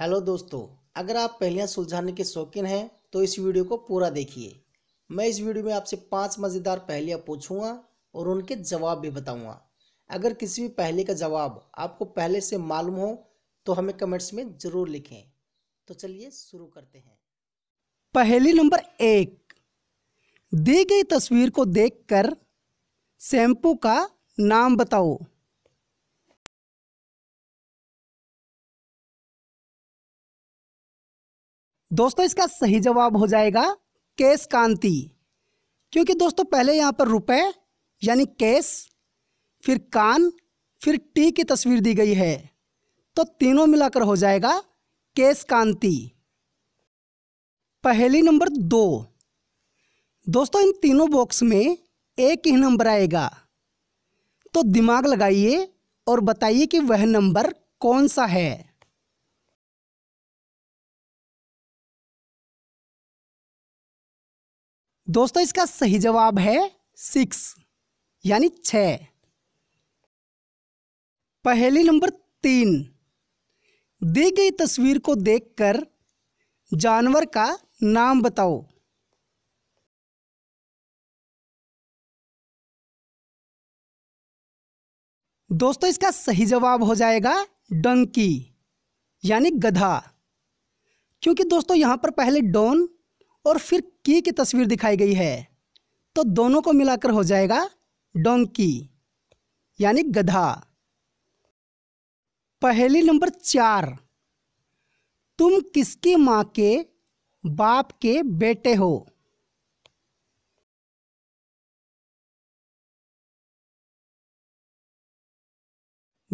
hello दोस्तों अगर आप पहलियाँ सुलझाने के शौकीन हैं तो इस वीडियो को पूरा देखिए मैं इस वीडियो में आपसे पाँच मज़ेदार पहलियाँ पूछूंगा और उनके जवाब भी बताऊंगा अगर किसी भी पहले का जवाब आपको पहले से मालूम हो तो हमें कमेंट्स में ज़रूर लिखें तो चलिए शुरू करते हैं पहली नंबर एक दी गई तस्वीर को कर शैम्पू का नाम बताओ दोस्तों इसका सही जवाब हो जाएगा केश कांति क्योंकि दोस्तों पहले यहाँ पर रुपए यानी केश फिर कान फिर टी की तस्वीर दी गई है तो तीनों मिलाकर हो जाएगा केश कांति पहली नंबर दो दोस्तों इन तीनों बॉक्स में एक ही नंबर आएगा तो दिमाग लगाइए और बताइए कि वह नंबर कौन सा है दोस्तों इसका सही जवाब है सिक्स यानी छ पहली नंबर तीन दी गई तस्वीर को देखकर जानवर का नाम बताओ दोस्तों इसका सही जवाब हो जाएगा डंकी यानी गधा क्योंकि दोस्तों यहां पर पहले डॉन और फिर की की तस्वीर दिखाई गई है तो दोनों को मिलाकर हो जाएगा डोंकी यानी गधा पहली नंबर चार तुम किसकी मां के बाप के बेटे हो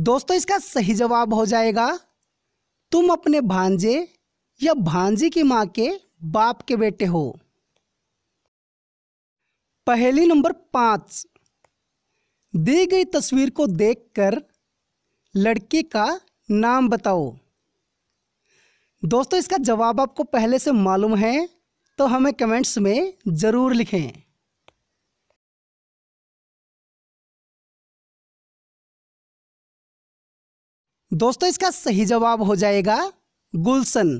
दोस्तों इसका सही जवाब हो जाएगा तुम अपने भांजे या भांजी की मां के बाप के बेटे हो पहली नंबर पांच दी गई तस्वीर को देखकर लड़की का नाम बताओ दोस्तों इसका जवाब आपको पहले से मालूम है तो हमें कमेंट्स में ज़रूर लिखें दोस्तों इसका सही जवाब हो जाएगा गुलशन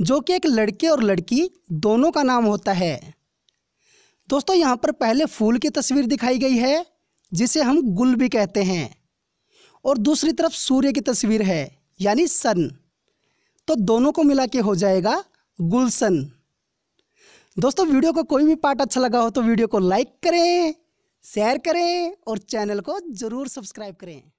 जो कि एक लड़के और लड़की दोनों का नाम होता है दोस्तों यहाँ पर पहले फूल की तस्वीर दिखाई गई है जिसे हम गुल भी कहते हैं और दूसरी तरफ सूर्य की तस्वीर है यानी सन तो दोनों को मिला के हो जाएगा गुलसन दोस्तों वीडियो को कोई भी पार्ट अच्छा लगा हो तो वीडियो को लाइक करें शेयर करें और चैनल को ज़रूर सब्सक्राइब करें